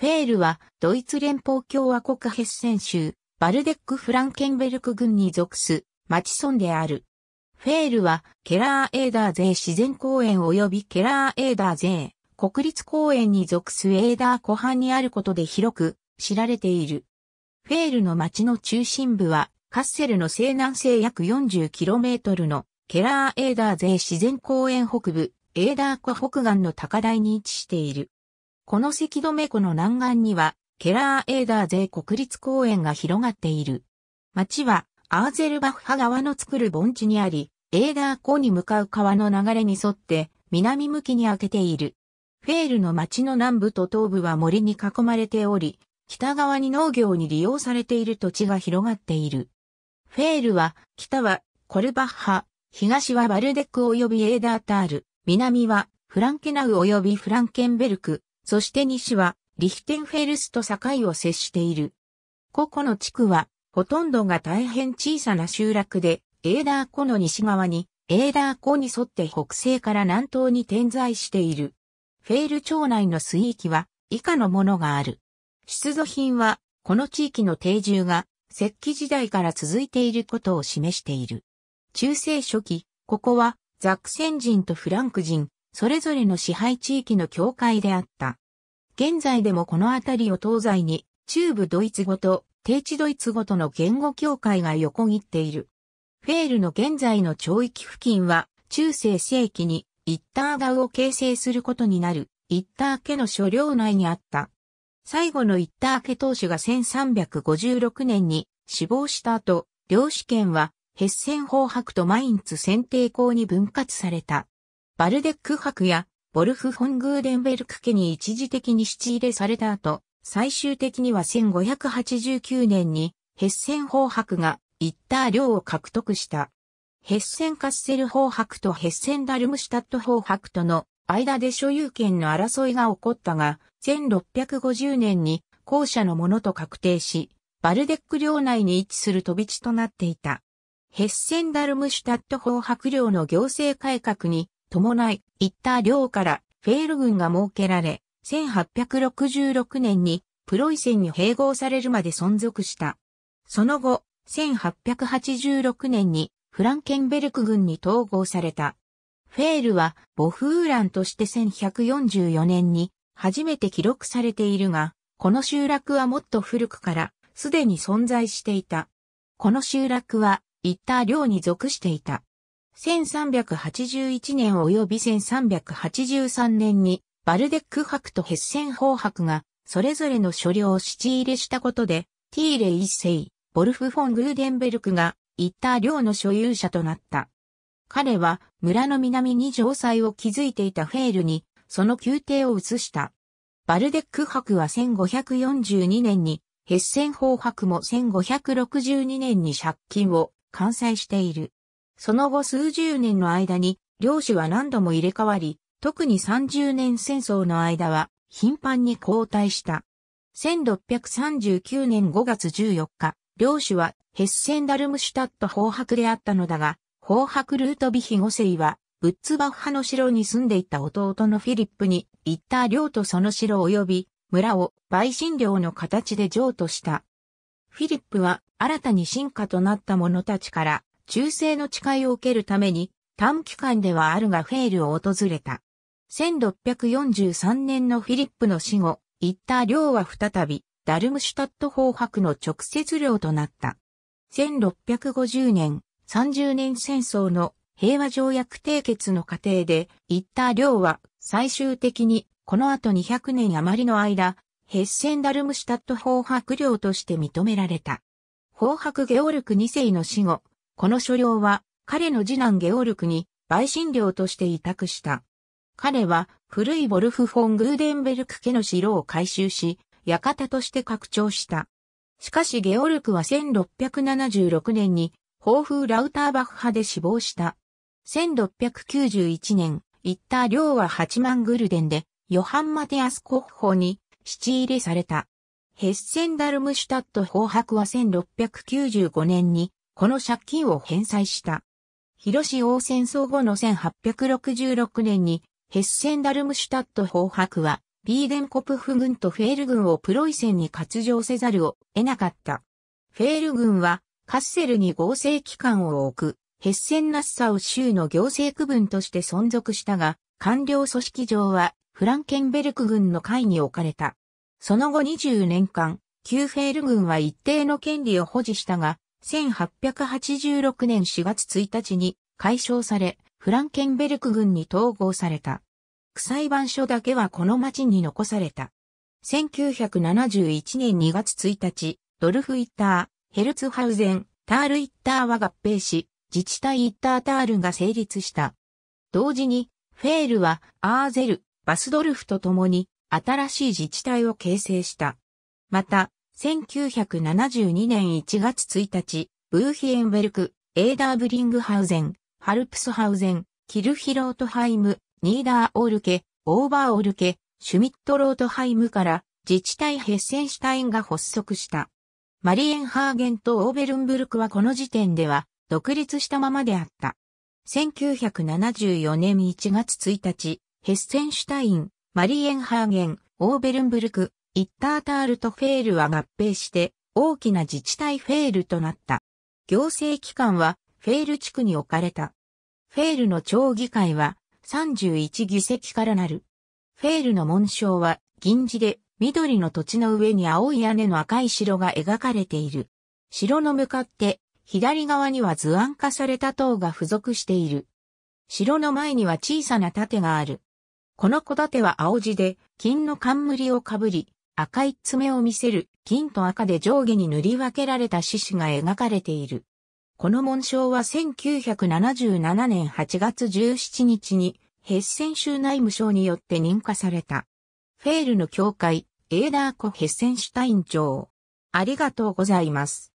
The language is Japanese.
フェールはドイツ連邦共和国ヘッセン州、バルデック・フランケンベルク郡に属す町村である。フェールはケラーエーダー税自然公園及びケラーエーダー税、国立公園に属すエーダー湖畔にあることで広く知られている。フェールの町の中心部はカッセルの西南西約 40km のケラーエーダー税自然公園北部、エーダー湖北岸の高台に位置している。この関止湖の南岸には、ケラーエーダーゼ国立公園が広がっている。町は、アーゼルバッハ川の作る盆地にあり、エーダー湖に向かう川の流れに沿って、南向きに開けている。フェールの町の南部と東部は森に囲まれており、北側に農業に利用されている土地が広がっている。フェールは、北はコルバッハ、東はバルデック及びエーダータール、南はフランケナウ及びフランケンベルク、そして西は、リヒテンフェルスと境を接している。ここの地区は、ほとんどが大変小さな集落で、エーダー湖の西側に、エーダー湖に沿って北西から南東に点在している。フェール町内の水域は、以下のものがある。出土品は、この地域の定住が、石器時代から続いていることを示している。中世初期、ここは、ザクセン人とフランク人、それぞれの支配地域の境界であった。現在でもこの辺りを東西に、中部ドイツ語と、低地ドイツ語との言語境界が横切っている。フェールの現在の町域付近は、中世世紀に、イッター川を形成することになる、イッター家の所領内にあった。最後のイッター家当主が1356年に死亡した後、領主権はヘッセン法白とマインツ選定校に分割された。バルデック白やボルフ・フォン・グーデンベルク家に一時的に質入れされた後、最終的には1589年にヘッセン法クが一タ領を獲得した。ヘッセンカッセル法クとヘッセンダルムシュタット法クとの間で所有権の争いが起こったが、1650年に後者のものと確定し、バルデック領内に位置する飛び地となっていた。ヘッセンダルムシュタット法ク領の行政改革に伴い、一った領からフェール軍が設けられ、1866年にプロイセンに併合されるまで存続した。その後、1886年にフランケンベルク軍に統合された。フェールは母風ンとして1144年に初めて記録されているが、この集落はもっと古くからすでに存在していた。この集落は一った領に属していた。1381年及び1383年にバルデック博とヘッセン法博がそれぞれの所領を七入れしたことでティーレ一世、ボルフ・フォン・グーデンベルクが一った領の所有者となった。彼は村の南に城塞を築いていたフェールにその宮廷を移した。バルデック博は1542年にヘッセン法博も1562年に借金を完済している。その後数十年の間に、領主は何度も入れ替わり、特に30年戦争の間は、頻繁に交代した。1639年5月14日、領主はヘッセンダルムシュタット法白であったのだが、法白ルートビヒ五世は、ブッツバッハの城に住んでいた弟のフィリップに、行った領とその城及び、村を陪信領の形で譲渡した。フィリップは新たに進化となった者たちから忠誠の誓いを受けるために短期間ではあるがフェールを訪れた。1643年のフィリップの死後、行った領は再びダルムシュタット法白の直接領となった。1650年、30年戦争の平和条約締結の過程で、行った領は最終的にこの後200年余りの間、ヘッセンダルムシュタット法白領として認められた。法白ゲオルク2世の死後、この所領は彼の次男ゲオルクに陪審料として委託した。彼は古いボルフ・フォン・グーデンベルク家の城を改修し、館として拡張した。しかしゲオルクは1676年に、豊風ラウターバッハで死亡した。1691年、行った量は8万グルデンで、ヨハン・マテアス国宝に、七入れされた。ヘッセンダルムシュタット法白は1695年に、この借金を返済した。広島戦争後の1866年に、ヘッセンダルムシュタット法白は、ビーデンコプフ軍とフェール軍をプロイセンに割上せざるを得なかった。フェール軍は、カッセルに合成機関を置く、ヘッセンナッサウ州の行政区分として存続したが、官僚組織上は、フランケンベルク軍の会に置かれた。その後20年間、旧フェール軍は一定の権利を保持したが、1886年4月1日に解消され、フランケンベルク軍に統合された。区裁判所だけはこの町に残された。1971年2月1日、ドルフ・イッター、ヘルツハウゼン、タール・イッターは合併し、自治体イッター・タールが成立した。同時に、フェールはアーゼル、バスドルフと共に新しい自治体を形成した。また、1972年1月1日、ブーヒエンベルク、エーダーブリングハウゼン、ハルプスハウゼン、キルヒロートハイム、ニーダーオールケ、オーバーオールケ、シュミットロートハイムから自治体ヘッセンシュタインが発足した。マリエンハーゲンとオーベルンブルクはこの時点では独立したままであった。1974年1月1日、ヘッセンシュタイン、マリエンハーゲン、オーベルンブルク、イッタータールとフェールは合併して大きな自治体フェールとなった。行政機関はフェール地区に置かれた。フェールの町議会は31議席からなる。フェールの紋章は銀字で緑の土地の上に青い屋根の赤い城が描かれている。城の向かって左側には図案化された塔が付属している。城の前には小さな盾がある。この小盾は青地で金の冠をかぶり、赤い爪を見せる金と赤で上下に塗り分けられた獅子が描かれている。この紋章は1977年8月17日にヘッセン州内務省によって認可された。フェールの教会、エーダーコ・ヘッセンシュタイン長。ありがとうございます。